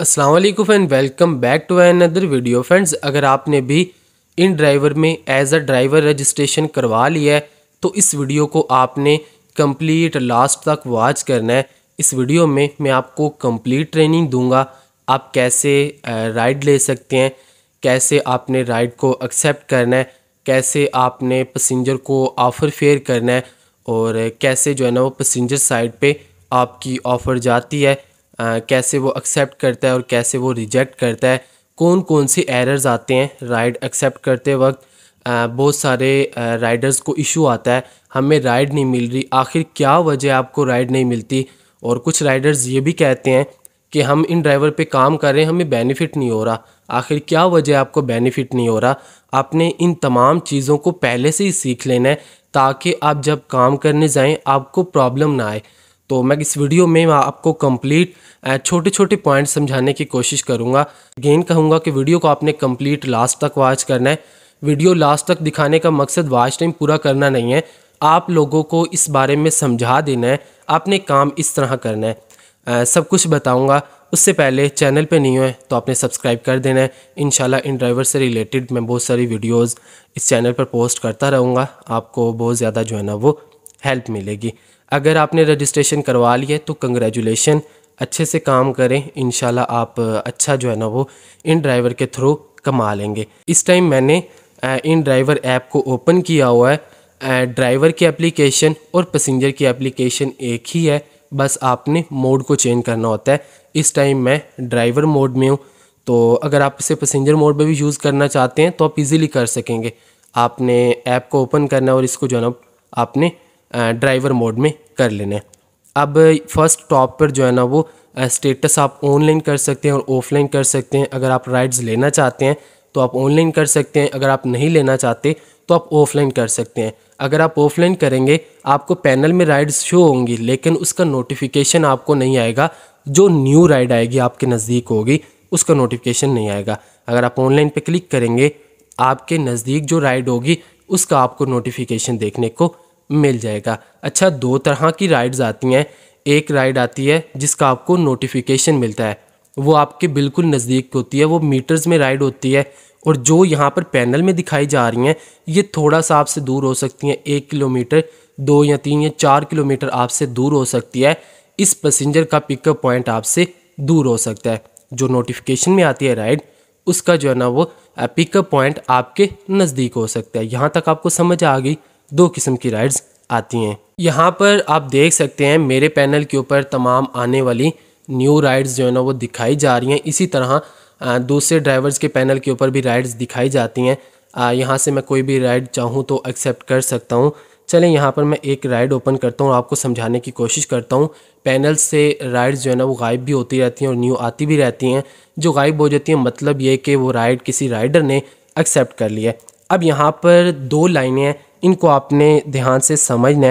Aslam friend welcome back to my another video friends अगर आपने भी इन ड्राइवर में एज अ ड्राइवर रजिस्ट्रेशन करवा लिया है तो इस वीडियो को आपने कंप्लीट लास्ट तक वॉच करना है इस वीडियो में मैं आपको कंप्लीट ट्रेनिंग दूंगा आप कैसे राइड ले सकते हैं कैसे आपने राइड को एक्सेप्ट करना है कैसे आपने पसेंजर को ऑफ़र फेयर करना है और कैसे जो है ना वो पसेंजर साइड पर आपकी ऑफ़र जाती है कैसे वो एक्सेप्ट करता है और कैसे वो रिजेक्ट करता है कौन कौन से एरर्स आते हैं राइड एक्सेप्ट करते वक्त बहुत सारे राइडर्स को इशू आता है हमें राइड नहीं मिल रही आखिर क्या वजह आपको राइड नहीं मिलती और कुछ राइडर्स ये भी कहते हैं कि हम इन ड्राइवर पे काम कर रहे हैं हमें बेनिफिट नहीं हो रहा आखिर क्या वजह आपको बेनिफिट नहीं हो रहा आपने इन तमाम चीज़ों को पहले से ही सीख लेना है ताकि आप जब काम करने जाएं आपको प्रॉब्लम ना आए तो मैं इस वीडियो में आपको कंप्लीट छोटे छोटे पॉइंट समझाने की कोशिश करूँगा गेन कहूँगा कि वीडियो को आपने कंप्लीट लास्ट तक वॉच करना है वीडियो लास्ट तक दिखाने का मकसद वॉच टाइम पूरा करना नहीं है आप लोगों को इस बारे में समझा देना है आपने काम इस तरह करना है आ, सब कुछ बताऊंगा उससे पहले चैनल पे नहीं हुए तो आपने सब्सक्राइब कर देना है इन इन ड्राइवर से रिलेटेड मैं बहुत सारी वीडियोस इस चैनल पर पोस्ट करता रहूँगा आपको बहुत ज़्यादा जो है ना वो हेल्प मिलेगी अगर आपने रजिस्ट्रेशन करवा लिया है तो कंग्रेचुलेशन अच्छे से काम करें इन आप अच्छा जो है ना वो इन ड्राइवर के थ्रू कमा लेंगे इस टाइम मैंने इन ड्राइवर ऐप को ओपन किया हुआ है ड्राइवर की एप्लीकेशन और पैसेंजर की एप्लीकेशन एक ही है बस आपने मोड को चेंज करना होता है इस टाइम मैं ड्राइवर मोड में हूँ तो अगर आप इसे पैसेंजर मोड में भी यूज़ करना चाहते हैं तो आप इजीली कर सकेंगे आपने ऐप को ओपन करना है और इसको जो है ना आपने ड्राइवर मोड में कर लेना है अब फर्स्ट टॉप पर जो है ना वो स्टेटस आप ऑनलाइन कर सकते हैं और ऑफलाइन कर सकते हैं अगर आप राइड्स लेना चाहते हैं तो आप ऑनलाइन कर सकते हैं अगर आप नहीं लेना चाहते तो आप ऑफलाइन कर सकते हैं अगर आप ऑफलाइन करेंगे आपको पैनल में राइड्स शो होंगी लेकिन उसका नोटिफिकेशन आपको नहीं आएगा जो न्यू राइड आएगी आपके नज़दीक होगी उसका नोटिफिकेशन नहीं आएगा अगर आप ऑनलाइन पे क्लिक करेंगे आपके नज़दीक जो राइड होगी उसका आपको नोटिफिकेशन देखने को मिल जाएगा अच्छा दो तरह की राइड्स आती हैं एक राइड आती है जिसका आपको नोटिफिकेशन मिलता है वो आपके बिल्कुल नज़दीक होती है वो मीटर्स में राइड होती है और जो यहाँ पर पैनल में दिखाई जा रही हैं ये थोड़ा सा आपसे दूर हो सकती हैं एक किलोमीटर दो या तीन या चार किलोमीटर आपसे दूर हो सकती है इस पैसेंजर का पिकअप पॉइंट आपसे दूर हो सकता है जो नोटिफिकेशन में आती है राइड उसका जो है ना वो पिकअप पॉइंट आपके नज़दीक हो सकता है यहाँ तक आपको समझ आ गई दो किस्म की राइड्स आती हैं यहाँ पर आप देख सकते हैं मेरे पैनल के ऊपर तमाम आने वाली न्यू राइड्स जो है ना वो दिखाई जा रही हैं इसी तरह दूसरे ड्राइवर्स के पैनल के ऊपर भी राइड्स दिखाई जाती हैं यहाँ से मैं कोई भी राइड चाहूँ तो एक्सेप्ट कर सकता हूँ चलें यहाँ पर मैं एक राइड ओपन करता हूँ और आपको समझाने की कोशिश करता हूँ पैनल से राइड्स जो है ना वो गायब भी होती रहती हैं और न्यू आती भी रहती हैं जो गायब हो जाती हैं मतलब ये कि वो राइड किसी राइडर ने एक्सेप्ट कर लिया अब यहाँ पर दो लाइनें हैं इनको आपने ध्यान से समझना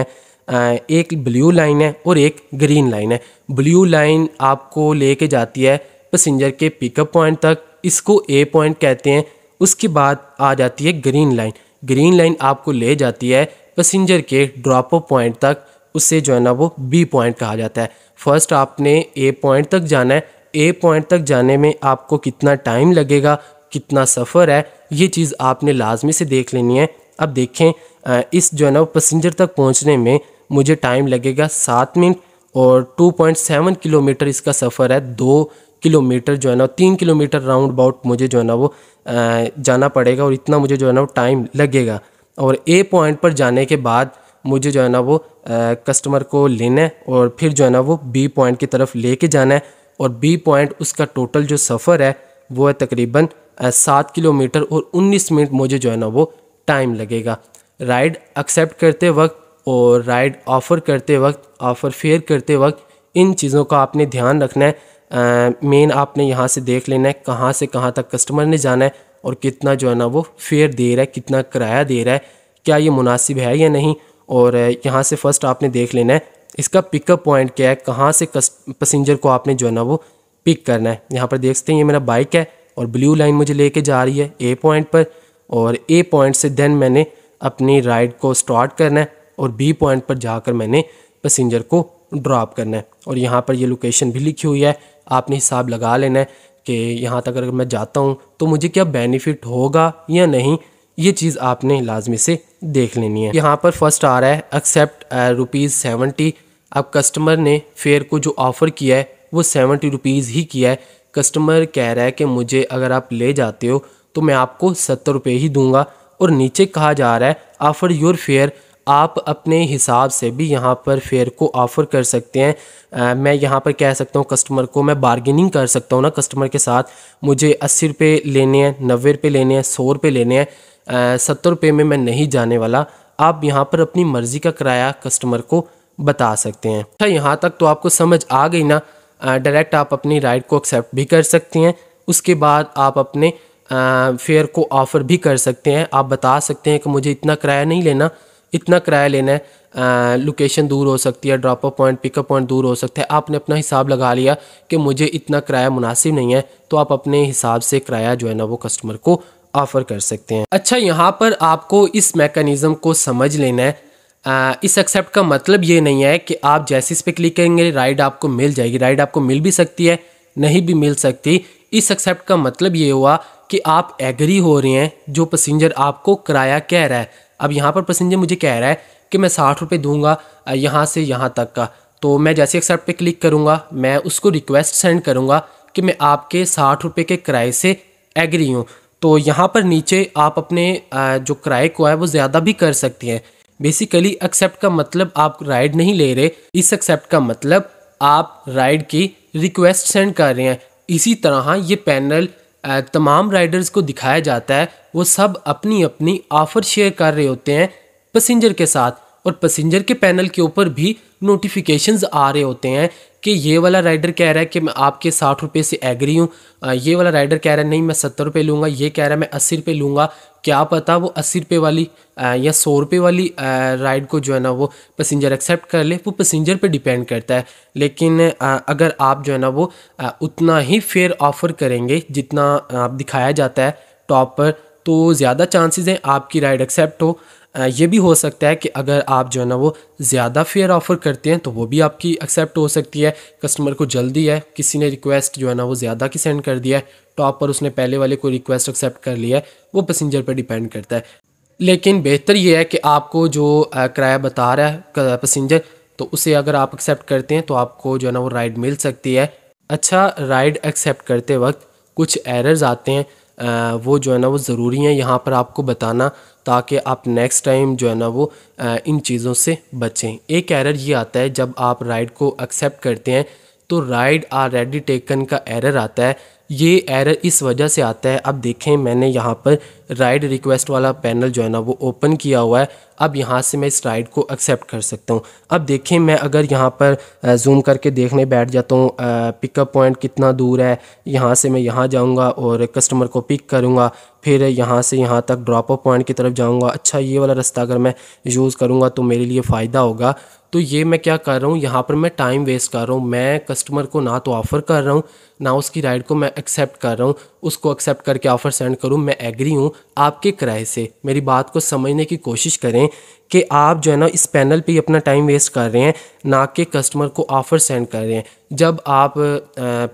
है एक ब्लू लाइन है और एक ग्रीन लाइन है ब्लू लाइन आपको लेके जाती है पैसेंजर के पिकअप पॉइंट तक इसको ए पॉइंट कहते हैं उसके बाद आ जाती है ग्रीन लाइन ग्रीन लाइन आपको ले जाती है पैसेंजर के ड्रॉप ऑफ पॉइंट तक उससे जो है ना वो बी पॉइंट कहा जाता है फर्स्ट आपने ए पॉइंट तक जाना है ए पॉइंट तक जाने में आपको कितना टाइम लगेगा कितना सफ़र है ये चीज़ आपने लाजमी से देख लेनी है अब देखें इस जो है ना पैसेंजर तक पहुँचने में मुझे टाइम लगेगा सात मिनट और 2.7 किलोमीटर इसका सफ़र है दो किलोमीटर जो है ना तीन किलोमीटर राउंड अबाउट मुझे जो है ना वो जाना पड़ेगा और इतना मुझे जो है ना वो टाइम लगेगा और ए पॉइंट पर जाने के बाद मुझे जो है ना वो कस्टमर को लेना है और फिर जो है ना वो बी पॉइंट की तरफ लेके जाना है और बी पॉइंट उसका टोटल जो सफ़र है वो है तकरीबन सात किलोमीटर और उन्नीस मिनट मुझे जो है ना वो टाइम लगेगा राइड एक्सेप्ट करते वक्त और राइड ऑफ़र करते वक्त ऑफ़र फेयर करते वक्त इन चीज़ों का आपने ध्यान रखना है मेन आपने यहाँ से देख लेना है कहाँ से कहाँ तक कस्टमर ने जाना है और कितना जो है ना वो फेयर दे रहा है कितना किराया दे रहा है क्या ये मुनासिब है या नहीं और यहाँ से फ़र्स्ट आपने देख लेना है इसका पिकअप पॉइंट क्या है कहाँ से पसेंजर को आपने जो है ना वो पिक करना है यहाँ पर देख सकते हैं ये मेरा बाइक है और ब्लू लाइन मुझे लेके जा रही है ए पॉइंट पर और ए पॉइंट से देन मैंने अपनी राइड को स्टार्ट करना है और बी पॉइंट पर जाकर मैंने पैसेंजर को ड्रॉप करना है और यहाँ पर ये लोकेशन भी लिखी हुई है आपने हिसाब लगा लेना है कि यहाँ तक अगर मैं जाता हूँ तो मुझे क्या बेनिफिट होगा या नहीं ये चीज़ आपने लाजमी से देख लेनी है यहाँ पर फर्स्ट आ रहा है एक्सेप्ट रुपीज़ सेवेंटी अब कस्टमर ने फेयर को जो ऑफ़र किया है वो सेवेंटी रुपीज़ ही किया है कस्टमर कह रहा है कि मुझे अगर आप ले जाते हो तो मैं आपको सत्तर रुपये ही दूंगा और नीचे कहा जा रहा है ऑफ़र योर फेयर आप अपने हिसाब से भी यहाँ पर फेयर को ऑफ़र कर सकते हैं आ, मैं यहाँ पर कह सकता हूँ कस्टमर को मैं बार्गेनिंग कर सकता हूँ ना कस्टमर के साथ मुझे अस्सी रुपये लेने हैं नब्बे रुपये लेने हैं सौ रुपये लेने हैं सत्तर रुपये में मैं नहीं जाने वाला आप यहाँ पर अपनी मर्ज़ी का किराया कस्टमर को बता सकते हैं अच्छा यहाँ तक तो आपको समझ आ गई ना डायरेक्ट आप अपनी राइड को एक्सेप्ट भी कर सकते हैं उसके बाद आप अपने फेयर को ऑफ़र भी कर सकते हैं आप बता सकते हैं कि मुझे इतना किराया नहीं लेना इतना किराया लेना है लोकेशन दूर हो सकती है drop up point pickup point दूर हो सकता है आपने अपना हिसाब लगा लिया कि मुझे इतना किराया मुनासिब नहीं है तो आप अपने हिसाब से किराया जो है ना वो कस्टमर को ऑफ़र कर सकते हैं अच्छा यहाँ पर आपको इस मेकनिज़म को समझ लेना है आ, इस एक्सेप्ट का मतलब ये नहीं है कि आप जैसे इस पर क्लिक करेंगे राइड आपको मिल जाएगी राइड आपको मिल भी सकती है नहीं भी मिल सकती इस एक्सेप्ट का मतलब ये हुआ कि आप एग्री हो रहे हैं जो पैसेंजर आपको किराया कह रहा है अब यहाँ पर पैसेंजर मुझे कह रहा है कि मैं साठ रुपये दूंगा यहाँ से यहाँ तक का तो मैं जैसे एक्सेप्ट पे क्लिक करूँगा मैं उसको रिक्वेस्ट सेंड करूँगा कि मैं आपके साठ रुपये के किराए से एग्री हूँ तो यहाँ पर नीचे आप अपने जो किराए को है वो ज़्यादा भी कर सकते हैं बेसिकली एक्सेप्ट का मतलब आप राइड नहीं ले रहे इस एक्सेप्ट का मतलब आप राइड की रिक्वेस्ट सेंड कर रहे हैं इसी तरह ये पैनल तमाम राइडर्स को दिखाया जाता है वो सब अपनी अपनी ऑफ़र शेयर कर रहे होते हैं पसेंजर के साथ और पसेंजर के पैनल के ऊपर भी नोटिफिकेशंस आ रहे होते हैं कि ये वाला राइडर कह रहा है कि मैं आपके साठ रुपये से एग्री हूँ ये वाला राइडर कह रहा है नहीं मैं सत्तर रुपये लूँगा ये कह रहा है मैं अस्सी रुपये लूँगा क्या पता वो अस्सी रुपये वाली आ, या सौ रुपये वाली राइड को जो है ना वो पैसेंजर एक्सेप्ट कर ले वो पैसेंजर पे डिपेंड करता है लेकिन आ, अगर आप जो है ना वो आ, उतना ही फेयर ऑफ़र करेंगे जितना आप दिखाया जाता है टॉप पर तो ज़्यादा चांसेस हैं आपकी राइड एक्सेप्ट हो ये भी हो सकता है कि अगर आप जो है ना वो ज़्यादा फेयर ऑफ़र करते हैं तो वो भी आपकी एक्सेप्ट हो सकती है कस्टमर को जल्दी है किसी ने रिक्वेस्ट जो है ना वो ज़्यादा की सेंड कर दिया है टॉप तो पर उसने पहले वाले को रिक्वेस्ट एक्सेप्ट कर लिया है वो पैसेंजर पर डिपेंड करता है लेकिन बेहतर ये है कि आपको जो किराया बता रहा है पैसेंजर तो उसे अगर आप एक्सेप्ट करते हैं तो आपको जो है ना वो राइड मिल सकती है अच्छा राइड एक्सेप्ट करते वक्त कुछ एरर्स आते हैं वो जो है ना वो ज़रूरी हैं यहाँ पर आपको बताना ताकि आप नेक्स्ट टाइम जो है ना वो इन चीज़ों से बचें एक एरर ये आता है जब आप राइड को एक्सेप्ट करते हैं तो राइड आर रेडी टेकन का एरर आता है ये एरर इस वजह से आता है अब देखें मैंने यहाँ पर राइड रिक्वेस्ट वाला पैनल जो है ना वो ओपन किया हुआ है अब यहाँ से मैं इस राइड को एक्सेप्ट कर सकता हूँ अब देखें मैं अगर यहाँ पर जूम करके देखने बैठ जाता हूँ पिकअप पॉइंट कितना दूर है यहाँ से मैं यहाँ जाऊँगा और कस्टमर को पिक करूँगा फिर यहाँ से यहाँ तक ड्रॉप ऑफ पॉइंट की तरफ जाऊँगा अच्छा ये वाला रास्ता अगर मैं यूज़ करूँगा तो मेरे लिए फ़ायदा होगा तो ये मैं क्या कर रहा हूँ यहाँ पर मैं टाइम वेस्ट कर रहा हूँ मैं कस्टमर को ना तो ऑफ़र कर रहा हूँ ना उसकी राइड को मैं एक्सेप्ट कर रहा हूँ उसको एक्सेप्ट करके ऑफ़र सेंड करूँ मैं एग्री हूँ आपके किराए से मेरी बात को समझने की कोशिश करें कि आप जो है ना इस पैनल पे अपना टाइम वेस्ट कर रहे हैं ना कि कस्टमर को ऑफ़र सेंड कर रहे हैं जब आप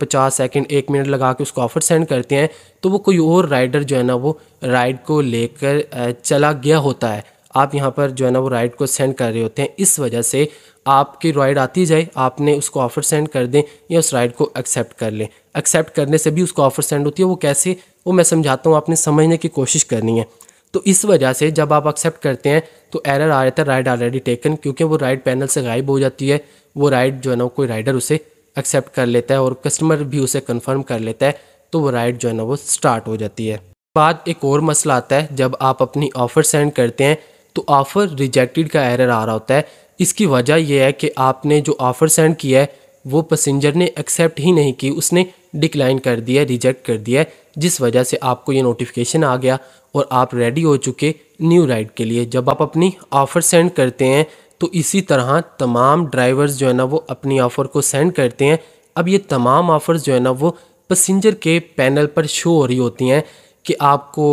पचास सेकेंड एक मिनट लगा के उसको ऑफ़र सेंड करते हैं तो वो कोई और राइडर जो है ना वो राइड को लेकर चला गया होता है आप यहाँ पर जो है ना वो राइड को सेंड कर रहे होते हैं इस वजह से आपकी राइड आती जाए आपने उसको ऑफ़र सेंड कर दें या उस राइड को एक्सेप्ट कर लें एक्सेप्ट करने से भी उसको ऑफ़र सेंड होती है वो कैसे वो मैं समझाता हूँ आपने समझने की कोशिश करनी है तो इस वजह से जब आप एक्सेप्ट करते हैं तो एरर आ जाता है राइड ऑलरेडी टेकन क्योंकि वो राइड पैनल से गायब हो जाती है वो राइड जो है ना कोई राइडर उसे एक्सेप्ट कर लेता है और कस्टमर भी उसे कंफर्म कर लेता है तो वो राइड जो है ना वो स्टार्ट हो जाती है बाद एक और मसला आता है जब आप अपनी ऑफ़र सेंड करते हैं तो ऑफ़र रिजेक्टेड का एरर आ रहा होता है इसकी वजह यह है कि आपने जो ऑफ़र सेंड किया है वो पसेंजर ने एक्सेप्ट ही नहीं की उसने डिक्लाइन कर दिया रिजेक्ट कर दिया जिस वजह से आपको ये नोटिफिकेशन आ गया और आप रेडी हो चुके न्यू राइड के लिए जब आप अपनी ऑफ़र सेंड करते हैं तो इसी तरह तमाम ड्राइवर्स जो है ना वो अपनी ऑफ़र को सेंड करते हैं अब ये तमाम ऑफ़र्स जो है ना वो पसेंजर के पैनल पर शो हो रही होती हैं कि आपको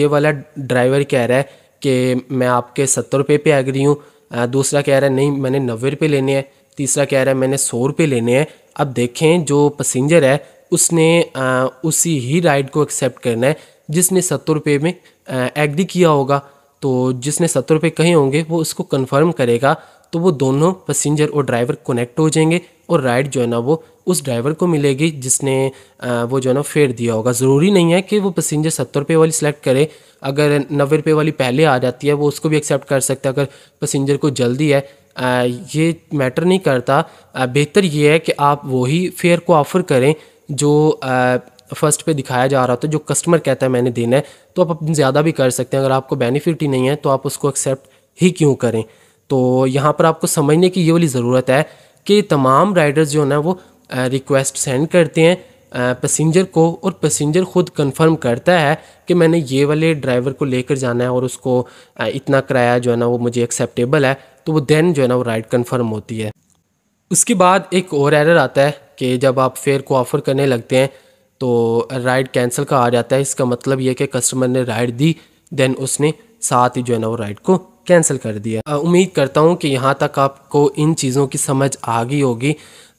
ये वाला ड्राइवर कह रहा है कि मैं आपके सत्तर रुपये पे एग्री हूँ दूसरा कह रहा है नहीं मैंने नब्बे रुपये लेने हैं तीसरा कह रहा है मैंने सौ रुपये लेने हैं अब देखें जो पसेंजर है उसने आ, उसी ही राइड को एक्सेप्ट करना है जिसने सत्तर रुपये में एग्री किया होगा तो जिसने सत्तर रुपये कहे होंगे वो उसको कंफर्म करेगा तो वो दोनों पसेंजर और ड्राइवर कनेक्ट हो जाएंगे और राइड जो है ना वो उस ड्राइवर को मिलेगी जिसने वो जो है ना फेर दिया होगा ज़रूरी नहीं है कि वो पैसेंजर सत्तर रुपये वाली सिलेक्ट करे अगर नब्बे रुपये वाली पहले आ जाती है वो उसको भी एक्सेप्ट कर सकता है अगर पैसेंजर को जल्दी है ये मैटर नहीं करता बेहतर ये है कि आप वही फेयर को ऑफ़र करें जो फर्स्ट पे दिखाया जा रहा था जो कस्टमर कहता है मैंने देना है तो आप ज़्यादा भी कर सकते हैं अगर आपको बेनिफिट ही नहीं है तो आप उसको एक्सेप्ट ही क्यों करें तो यहाँ पर आपको समझने की ये वाली ज़रूरत है कि तमाम राइडर्स जो है ना वो रिक्वेस्ट सेंड करते हैं पैसेंजर को और पैसेंजर ख़ुद कंफर्म करता है कि मैंने ये वाले ड्राइवर को लेकर जाना है और उसको इतना किराया जो है ना वो मुझे एक्सेप्टेबल है तो वो देन जो है ना वो राइड कंफर्म होती है उसके बाद एक और एरर आता है कि जब आप फेयर को ऑफ़र करने लगते हैं तो राइड कैंसिल का आ जाता है इसका मतलब ये कि कस्टमर ने राइड दी देन उसने साथ ही जो है ना वो राइड को कैंसिल कर दिया उम्मीद करता हूँ कि यहाँ तक आपको इन चीज़ों की समझ आ गई होगी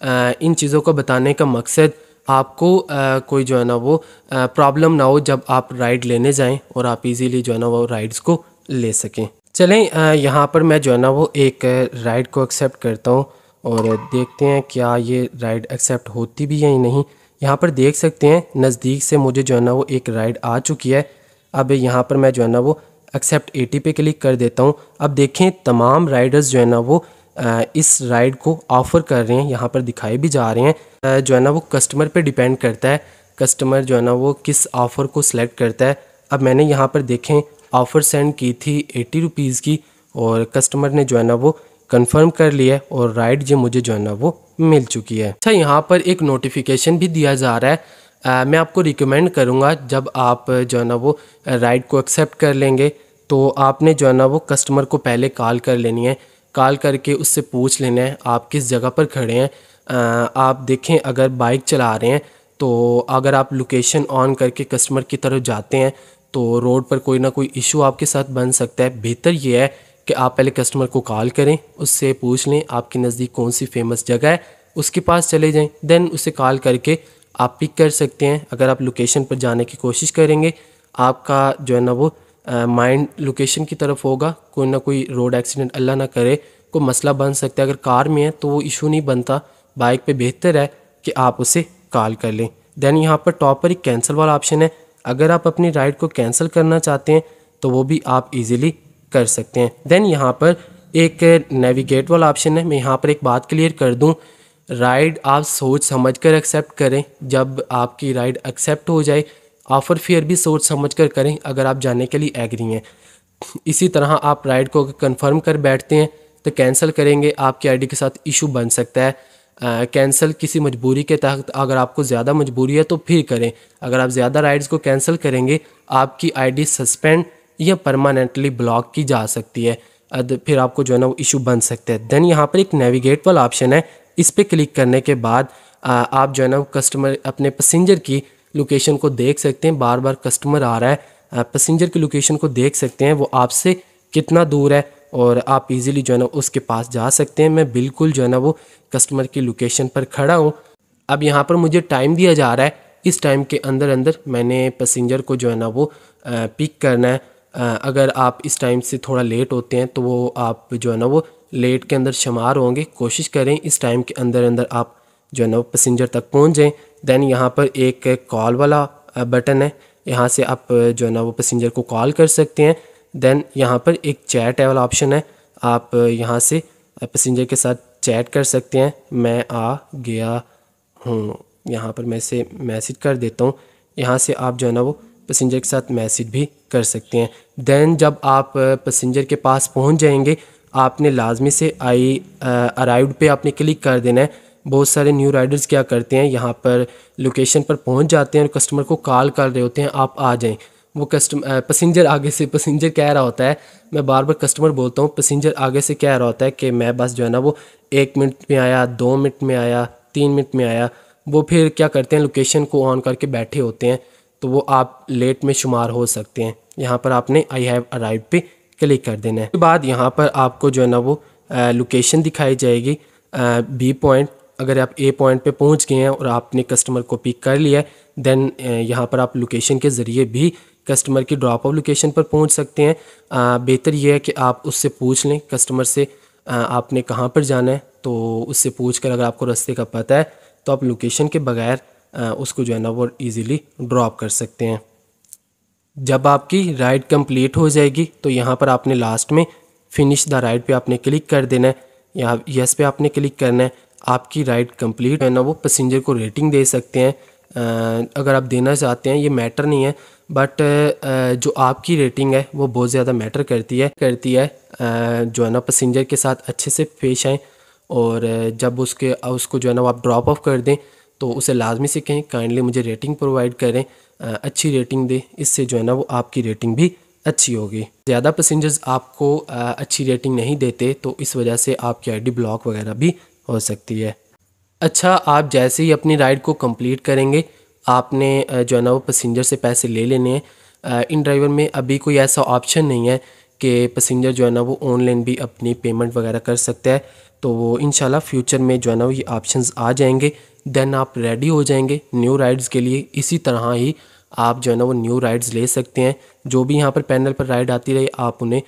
इन चीज़ों को बताने का मकसद आपको आ, कोई जो है ना वो प्रॉब्लम ना हो जब आप राइड लेने जाएं और आप इजीली जो है ना वो राइड्स को ले सकें चलें यहाँ पर मैं जो है ना वो एक राइड को एक्सेप्ट करता हूँ और देखते हैं क्या ये राइड एक्सेप्ट होती भी है या नहीं यहाँ पर देख सकते हैं नज़दीक से मुझे जो है ना वो एक राइड आ चुकी है अब यहाँ पर मैं जो है ना वो एक्सेप्ट एटी पे क्लिक कर देता हूँ अब देखें तमाम राइडर्स जो है ना वो इस राइड को ऑफ़र कर रहे हैं यहाँ पर दिखाए भी जा रहे हैं जो है ना वो कस्टमर पे डिपेंड करता है कस्टमर जो है ना वो किस ऑफ़र को सिलेक्ट करता है अब मैंने यहाँ पर देखें ऑफ़र सेंड की थी एटी रुपीज़ की और कस्टमर ने जो है ना वो कंफर्म कर लिया है और राइड ये मुझे जो है ना वो मिल चुकी है अच्छा यहाँ पर एक नोटिफिकेशन भी दिया जा रहा है आ, मैं आपको रिकमेंड करूँगा जब आप जो है ना वो राइड को एक्सेप्ट कर लेंगे तो आपने जो है ना वो कस्टमर को पहले कॉल कर लेनी है कॉल करके उससे पूछ लेना है आप किस जगह पर खड़े हैं आप देखें अगर बाइक चला रहे हैं तो अगर आप लोकेशन ऑन करके कस्टमर की तरफ जाते हैं तो रोड पर कोई ना कोई इशू आपके साथ बन सकता है बेहतर यह है कि आप पहले कस्टमर को कॉल करें उससे पूछ लें आपके नज़दीक कौन सी फेमस जगह है उसके पास चले जाएं देन उसे कॉल करके आप पिक कर सकते हैं अगर आप लोकेशन पर जाने की कोशिश करेंगे आपका जो है ना वो माइंड लोकेशन की तरफ होगा कोई ना कोई रोड एक्सीडेंट अल्लाह ना करे कोई मसला बन सकता है अगर कार में है तो वो इशू नहीं बनता बाइक पे बेहतर है कि आप उसे कॉल कर लें देन यहाँ पर टॉप पर एक कैंसिल वाला ऑप्शन है अगर आप अपनी राइड को कैंसिल करना चाहते हैं तो वो भी आप इजीली कर सकते हैं देन यहाँ पर एक नेविगेट वाला ऑप्शन है मैं यहाँ पर एक बात क्लियर कर दूँ राइड आप सोच समझ कर एक्सेप्ट करें जब आपकी राइड एक्सेप्ट हो जाए ऑफ़र फेयर भी सोच समझ कर करें अगर आप जाने के लिए एग्री हैं इसी तरह आप राइड को कंफर्म कर बैठते हैं तो कैंसिल करेंगे आपकी आईडी के साथ इशू बन सकता है कैंसिल किसी मजबूरी के तहत अगर आपको ज़्यादा मजबूरी है तो फिर करें अगर आप ज़्यादा राइड्स को कैंसिल करेंगे आपकी आई सस्पेंड या परमानेंटली ब्लॉक की जा सकती है फिर आपको जो है ना वो इशू बन सकते हैं देन यहाँ पर एक नेविगेट वाला ऑप्शन है इस पर क्लिक करने के बाद आप जो है ना वो कस्टमर अपने पसेंजर की लोकेशन को देख सकते हैं बार बार कस्टमर आ रहा है पैसेंजर की लोकेशन को देख सकते हैं वो आपसे कितना दूर है और आप इजीली जो है ना उसके पास जा सकते हैं मैं बिल्कुल जो है ना वो कस्टमर की लोकेशन पर खड़ा हूँ अब यहाँ पर मुझे टाइम दिया जा रहा है इस टाइम के अंदर अंदर मैंने पैसेंजर को जो है ना वो पिक करना है अगर आप इस टाइम से थोड़ा लेट होते हैं तो वो आप जो है ना वो लेट के अंदर शुमार होंगे कोशिश करें इस टाइम के अंदर अंदर आप जो है ना वो पैसेंजर तक पहुँच जाएँ देन यहाँ पर एक कॉल वाला बटन है यहाँ से आप जो है ना वो पैसेंजर को कॉल कर सकते हैं देन यहाँ पर एक चैट वाला ऑप्शन है आप यहाँ से पैसेंजर के साथ चैट कर सकते हैं मैं आ गया हूँ यहाँ पर मैं इसे मैसेज कर देता हूँ यहाँ से आप जो है ना वो पैसेंजर के साथ मैसेज भी कर सकते हैं देन जब आप पैसेंजर के पास पहुँच जाएंगे आपने लाजमी से आई अराइव पे आपने क्लिक कर देना है बहुत सारे न्यू राइडर्स क्या करते हैं यहाँ पर लोकेशन पर पहुँच जाते हैं और कस्टमर को कॉल कर रहे होते हैं आप आ जाएँ वो कस्टम पसेंजर आगे से पसेंजर कह रहा होता है मैं बार बार कस्टमर बोलता हूँ पसेंजर आगे से कह रहा होता है कि मैं बस जो है ना वो एक मिनट में आया दो मिनट में आया तीन मिनट में आया वो फिर क्या करते हैं लोकेशन को ऑन करके बैठे होते हैं तो वो आप लेट में शुमार हो सकते हैं यहाँ पर आपने आई हैव अराइव पे क्लिक कर देना है उसके बाद यहाँ पर आपको जो है ना वो लोकेशन दिखाई जाएगी बी पॉइंट अगर आप ए पॉइंट पे पहुंच गए हैं और आपने कस्टमर को पिक कर लिया है देन यहाँ पर आप लोकेशन के ज़रिए भी कस्टमर की ड्रॉप ऑफ लोकेशन पर पहुंच सकते हैं बेहतर यह है कि आप उससे पूछ लें कस्टमर से आ, आपने कहाँ पर जाना है तो उससे पूछ कर अगर आपको रास्ते का पता है तो आप लोकेशन के बगैर उसको जो है ना वो ईज़िली ड्रॉप कर सकते हैं जब आपकी राइड कंप्लीट हो जाएगी तो यहाँ पर आपने लास्ट में फिनिश द राइड पे आपने क्लिक कर देना है यहाँ यस पे आपने क्लिक करना है आपकी राइड कंप्लीट है ना वो पैसेंजर को रेटिंग दे सकते हैं अगर आप देना चाहते हैं ये मैटर नहीं है बट जो आपकी रेटिंग है वो बहुत ज़्यादा मैटर करती है करती है जो है ना पैसेंजर के साथ अच्छे से पेश आएँ और जब उसके उसको जो है ना आप ड्रॉप ऑफ कर दें तो उसे लाजमी से कहें काइंडली मुझे रेटिंग प्रोवाइड करें अच्छी रेटिंग दें इससे जो है ना वो आपकी रेटिंग भी अच्छी होगी ज़्यादा पैसेंजर्स आपको अच्छी रेटिंग नहीं देते तो इस वजह से आपकी आईडी ब्लॉक वगैरह भी हो सकती है अच्छा आप जैसे ही अपनी राइड को कंप्लीट करेंगे आपने जो है ना वो पैसेंजर से पैसे ले लेने हैं इन ड्राइवर में अभी कोई ऐसा ऑप्शन नहीं है कि पैसेंजर जो है ना वो ऑनलाइन भी अपनी पेमेंट वगैरह कर सकता है तो वो इन फ्यूचर में जो है ना वो ये ऑप्शन आ जाएंगे देन आप रेडी हो जाएंगे न्यू राइड्स के लिए इसी तरह ही आप जो है ना वो न्यू राइड्स ले सकते हैं जो भी यहाँ पर पैनल पर राइड आती रहे आप उन्हें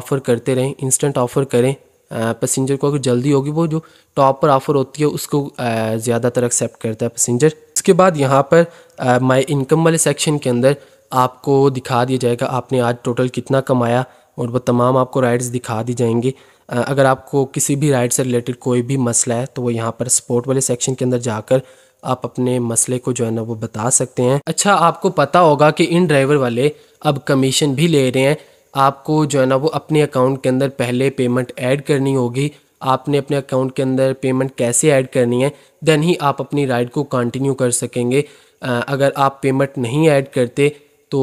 ऑफ़र करते रहें इंस्टेंट ऑफ़र करें पैसेंजर को अगर जल्दी होगी वो जो टॉप पर ऑफ़र होती है उसको ज़्यादातर एक्सेप्ट करता है पैसेंजर इसके बाद यहाँ पर माई इनकम वाले सेक्शन के अंदर आपको दिखा दिया जाएगा आपने आज टोटल कितना कमाया और वह तमाम आपको राइड्स दिखा दी जाएंगी अगर आपको किसी भी राइड से रिलेटेड कोई भी मसला है तो वो यहाँ पर स्पोर्ट वाले सेक्शन के अंदर जाकर आप अपने मसले को जो है ना वो बता सकते हैं अच्छा आपको पता होगा कि इन ड्राइवर वाले अब कमीशन भी ले रहे हैं आपको जो है ना वो अपने अकाउंट के अंदर पहले पेमेंट ऐड करनी होगी आपने अपने अकाउंट के अंदर पेमेंट कैसे ऐड करनी है देन ही आप अपनी राइड को कंटिन्यू कर सकेंगे अगर आप पेमेंट नहीं ऐड करते तो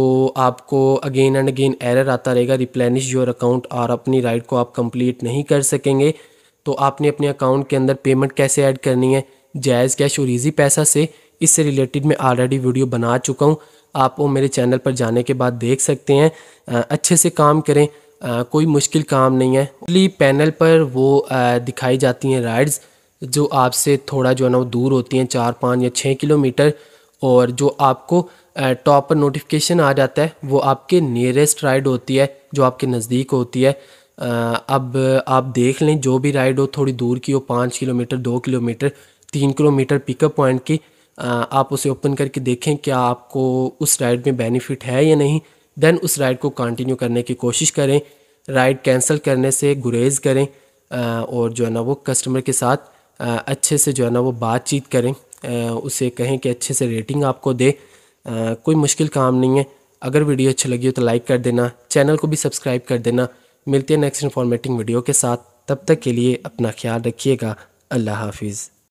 आपको अगेन एंड अगेन एरर आता रहेगा रिप्लेनिश योर अकाउंट और अपनी राइड को आप कंप्लीट नहीं कर सकेंगे तो आपने अपने अकाउंट के अंदर पेमेंट कैसे ऐड करनी है जायज़ कैश और ईजी पैसा से इससे रिलेटेड मैं ऑलरेडी वीडियो बना चुका हूँ आप वो मेरे चैनल पर जाने के बाद देख सकते हैं अच्छे से काम करें कोई मुश्किल काम नहीं है ओनली पैनल पर वो दिखाई जाती हैं राइड्स जो आपसे थोड़ा जो है ना वो दूर होती हैं चार पाँच या छः किलोमीटर और जो आपको टॉप पर नोटिफिकेशन आ जाता है वो आपके नियरेस्ट राइड होती है जो आपके नज़दीक होती है अब आप देख लें जो भी राइड हो थोड़ी दूर की हो पाँच किलोमीटर दो किलोमीटर तीन किलोमीटर पिकअप पॉइंट की आप उसे ओपन करके देखें क्या आपको उस राइड में बेनिफिट है या नहीं देन उस राइड को कंटिन्यू करने की कोशिश करें राइड कैंसिल करने से गुरेज करें और जो है ना वो कस्टमर के साथ अच्छे से जो है ना वो बातचीत करें उसे कहें कि अच्छे से रेटिंग आपको दे कोई मुश्किल काम नहीं है अगर वीडियो अच्छी लगी हो तो लाइक कर देना चैनल को भी सब्सक्राइब कर देना मिलते हैं नेक्स्ट इन्फॉर्मेटिंग वीडियो के साथ तब तक के लिए अपना ख्याल रखिएगा अल्लाह हाफिज़